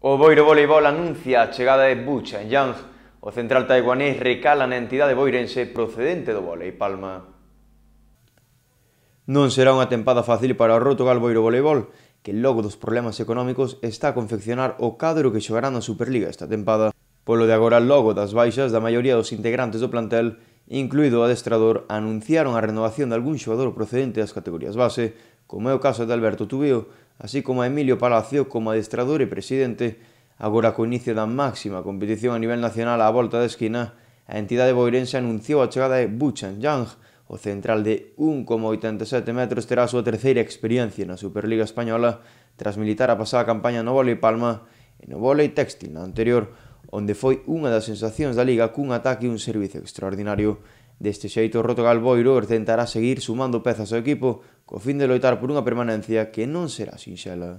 O Boiro Voleibol anuncia a chegada de Bucha en Yang. O central taiwanés recala na entidade boirense procedente do volei Palma. Non será unha tempada fácil para o Rotogal Boiro Voleibol, que logo dos problemas económicos está a confeccionar o cadro que xogará na Superliga esta tempada. Polo de agora logo das baixas da maioría dos integrantes do plantel, incluído o adestrador, anunciaron a renovación de algún xogador procedente das categorías base, como é o caso de Alberto Tubeo, así como a Emilio Palacio como adestrador e presidente, agora co inicio da máxima competición a nivel nacional á volta da esquina, a entidade boirense anunciou a chegada de Buchan Yang, o central de 1,87 metros terá a súa terceira experiencia na Superliga Española tras militar a pasada campaña no Volei Palma e no Volei Textil na anterior, onde foi unha das sensacións da Liga cun ataque e un servizo extraordinario. Deste xeito, Roto Galboiro tentará seguir sumando pezas ao equipo co fin de loitar por unha permanencia que non será sinxela.